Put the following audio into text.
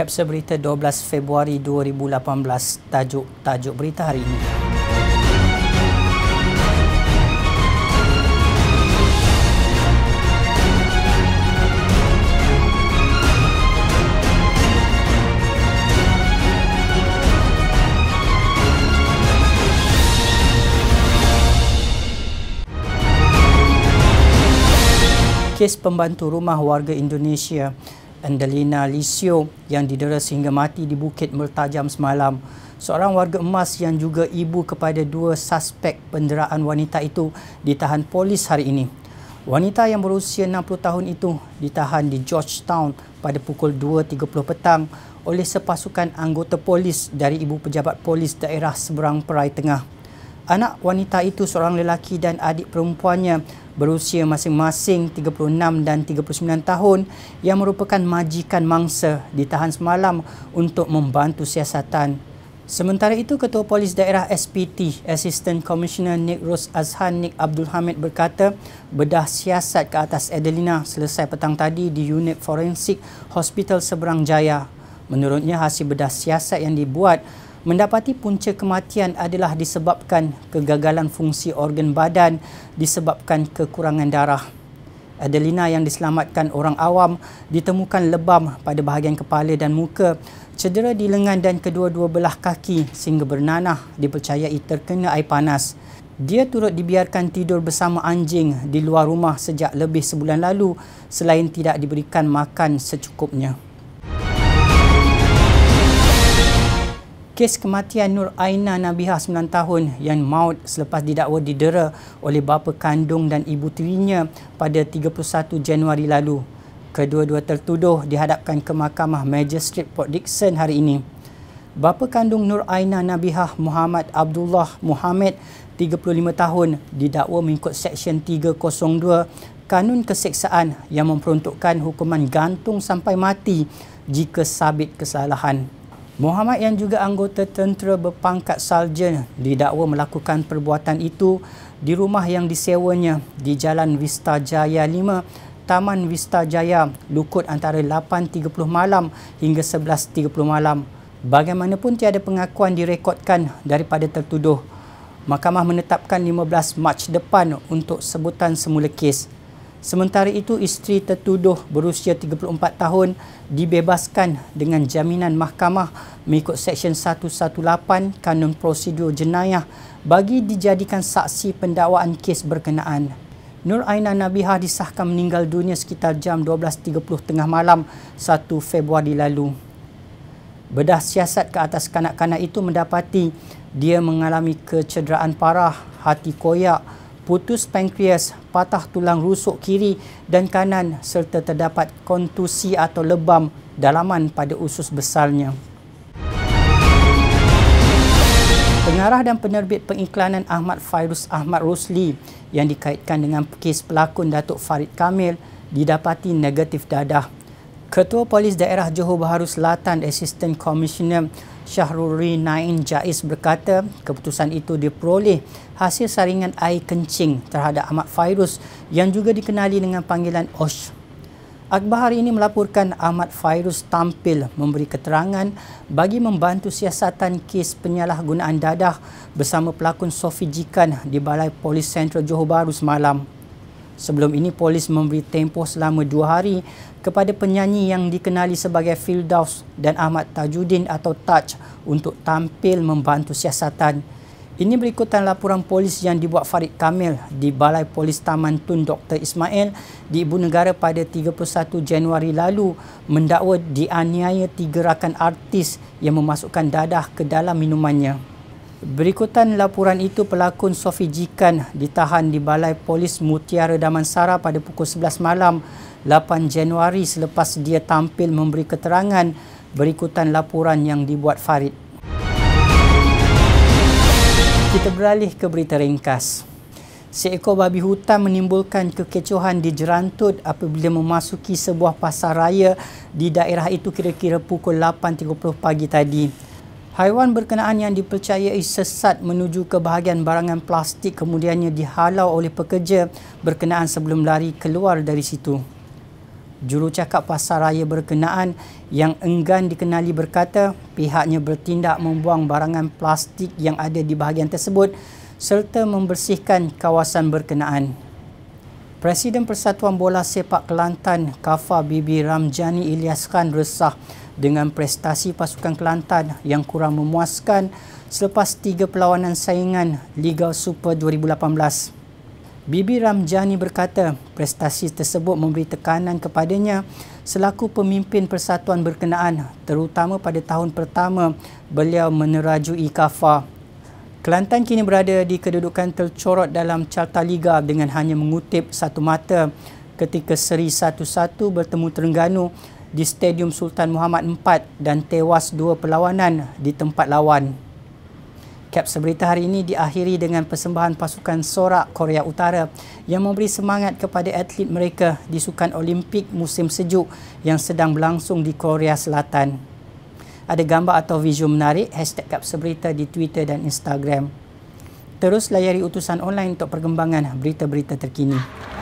kapsul berita 12 Februari 2018 tajuk-tajuk berita hari ini. Kes pembantu rumah warga Indonesia Andalina Lisio yang didera sehingga mati di Bukit Mertajam semalam. Seorang warga emas yang juga ibu kepada dua suspek penderaan wanita itu ditahan polis hari ini. Wanita yang berusia 60 tahun itu ditahan di Georgetown pada pukul 2.30 petang oleh sepasukan anggota polis dari ibu pejabat polis daerah seberang Perai Tengah anak wanita itu seorang lelaki dan adik perempuannya berusia masing-masing 36 dan 39 tahun yang merupakan majikan mangsa ditahan semalam untuk membantu siasatan. Sementara itu, Ketua Polis Daerah SPT, Assistant Commissioner Nick Ros Azhan Nick Abdul Hamid berkata, bedah siasat ke atas Adelina selesai petang tadi di unit forensik Hospital Seberang Jaya. Menurutnya, hasil bedah siasat yang dibuat mendapati punca kematian adalah disebabkan kegagalan fungsi organ badan disebabkan kekurangan darah. Adelina yang diselamatkan orang awam ditemukan lebam pada bahagian kepala dan muka, cedera di lengan dan kedua-dua belah kaki sehingga bernanah dipercayai terkena air panas. Dia turut dibiarkan tidur bersama anjing di luar rumah sejak lebih sebulan lalu selain tidak diberikan makan secukupnya. kes kematian Nur Aina Nabiha 9 tahun yang maut selepas didakwa didera oleh bapa kandung dan ibu tirinya pada 31 Januari lalu. Kedua-dua tertuduh dihadapkan ke Mahkamah Magistrate Port Dickson hari ini. Bapa kandung Nur Aina Nabiha Muhammad Abdullah Muhammad 35 tahun didakwa mengikut Seksyen 302 Kanun Keseksaan yang memperuntukkan hukuman gantung sampai mati jika sabit kesalahan Muhammad yang juga anggota tentera berpangkat saljen didakwa melakukan perbuatan itu di rumah yang disewanya di Jalan Vista Jaya 5, Taman Vista Jaya, lukut antara 8.30 malam hingga 11.30 malam. Bagaimanapun tiada pengakuan direkodkan daripada tertuduh. Mahkamah menetapkan 15 Mac depan untuk sebutan semula kes. Sementara itu, isteri tertuduh berusia 34 tahun dibebaskan dengan jaminan mahkamah mengikut Seksyen 118 Kanun Prosedur Jenayah bagi dijadikan saksi pendakwaan kes berkenaan. Nur Aina Nabiha disahkan meninggal dunia sekitar jam 12.30 tengah malam 1 Februari lalu. Bedah siasat ke atas kanak-kanak itu mendapati dia mengalami kecederaan parah, hati koyak, putus pankreas, patah tulang rusuk kiri dan kanan serta terdapat kontusi atau lebam dalaman pada usus besarnya. Pengarah dan penerbit pengiklanan Ahmad Fairuz Ahmad Rusli yang dikaitkan dengan kes pelakon Datuk Farid Kamil didapati negatif dadah. Ketua Polis Daerah Johor Bahru Selatan, Assistant Commissioner Syahruri Nain Jaiz berkata keputusan itu diperoleh hasil saringan air kencing terhadap amat virus yang juga dikenali dengan panggilan Osh. Akbar hari ini melaporkan amat virus tampil memberi keterangan bagi membantu siasatan kes penyalahgunaan dadah bersama pelakon Sofi Jikan di Balai Polis Sentral Johor Bahru semalam. Sebelum ini polis memberi tempoh selama dua hari kepada penyanyi yang dikenali sebagai Phil Dawes dan Ahmad Tajuddin atau Taj untuk tampil membantu siasatan. Ini berikutan laporan polis yang dibuat Farid Kamil di Balai Polis Taman Tun Dr. Ismail di Ibu Negara pada 31 Januari lalu mendakwa dianiaya tiga rakan artis yang memasukkan dadah ke dalam minumannya. Berikutan laporan itu, pelakon Sofi Jikan ditahan di Balai Polis Mutiara Damansara pada pukul 11 malam 8 Januari selepas dia tampil memberi keterangan berikutan laporan yang dibuat Farid. Kita beralih ke berita ringkas. Seekor babi hutan menimbulkan kekecohan di Jerantut apabila memasuki sebuah pasar raya di daerah itu kira-kira pukul 8.30 pagi tadi. Tadi. Haiwan berkenaan yang dipercayai sesat menuju ke bahagian barangan plastik kemudiannya dihalau oleh pekerja berkenaan sebelum lari keluar dari situ. Jurucakap pasaraya berkenaan yang enggan dikenali berkata pihaknya bertindak membuang barangan plastik yang ada di bahagian tersebut serta membersihkan kawasan berkenaan. Presiden Persatuan Bola Sepak Kelantan, Kafa Bibi Ramjani Ilyas Khan resah dengan prestasi pasukan Kelantan yang kurang memuaskan selepas tiga perlawanan saingan Liga Super 2018. Bibi Ramjani berkata prestasi tersebut memberi tekanan kepadanya selaku pemimpin persatuan berkenaan terutama pada tahun pertama beliau menerajui KAFA. Kelantan kini berada di kedudukan tercorot dalam carta Liga dengan hanya mengutip satu mata ketika seri satu-satu bertemu Terengganu di Stadium Sultan Muhammad IV dan tewas dua perlawanan di tempat lawan. Caps berita hari ini diakhiri dengan persembahan pasukan Sorak Korea Utara yang memberi semangat kepada atlet mereka di Sukan Olimpik musim sejuk yang sedang berlangsung di Korea Selatan. Ada gambar atau video menarik, hashtag di Twitter dan Instagram. Terus layari utusan online untuk perkembangan berita-berita terkini.